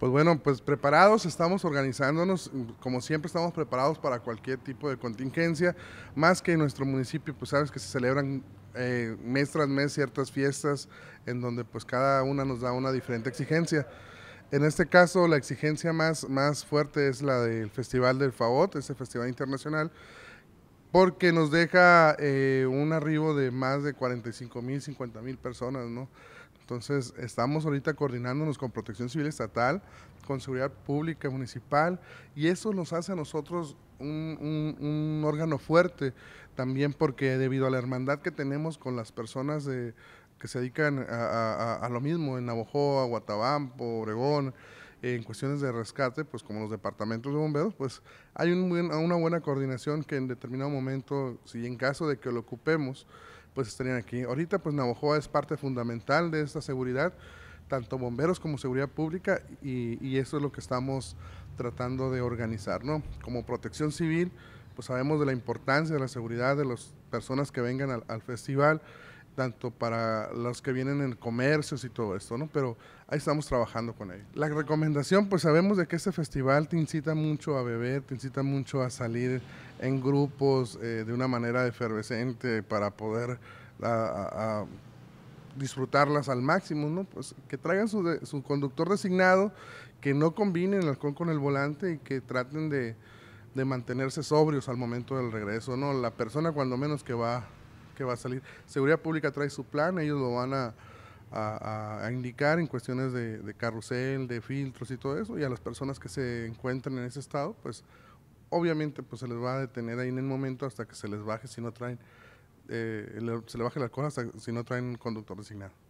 Pues bueno, pues preparados, estamos organizándonos, como siempre estamos preparados para cualquier tipo de contingencia, más que en nuestro municipio, pues sabes que se celebran eh, mes tras mes ciertas fiestas en donde pues cada una nos da una diferente exigencia. En este caso la exigencia más, más fuerte es la del Festival del FAOT, ese festival internacional, porque nos deja eh, un arribo de más de 45 mil, 50 mil personas, ¿no? Entonces, estamos ahorita coordinándonos con Protección Civil Estatal, con Seguridad Pública Municipal, y eso nos hace a nosotros un, órgano fuerte también, porque debido a la hermandad que tenemos con las personas que se dedican a, a lo mismo en Navojoa, Guatabampo, Obregón, en cuestiones de rescate, pues como los departamentos de bomberos, pues hay una buena coordinación que en determinado momento, si en caso de que lo ocupemos, pues estarían aquí. Ahorita pues Navajoa es parte fundamental de esta seguridad, tanto bomberos como seguridad pública, y, eso es lo que estamos tratando de organizar, ¿no? Como protección civil, pues sabemos de la importancia de la seguridad de las personas que vengan al, al festival, tanto para los que vienen en comercios y todo esto, ¿no? Pero ahí estamos trabajando con ellos. La recomendación, pues sabemos de que este festival te incita mucho a beber, te incita mucho a salir en grupos eh, de una manera efervescente para poder disfrutarlas al máximo, ¿no? Pues que traigan su, conductor designado, que no combinen el alcohol con el volante y que traten de, de mantenerse sobrios al momento del regreso, ¿no? La persona cuando menos que va va a salir. Seguridad Pública trae su plan, ellos lo van a, indicar en cuestiones de, carrusel, de filtros y todo eso, y a las personas que se encuentren en ese estado, pues obviamente pues se les va a detener ahí en el momento hasta que se les baje si no traen, eh, se le baje la cosa hasta si no traen conductor designado.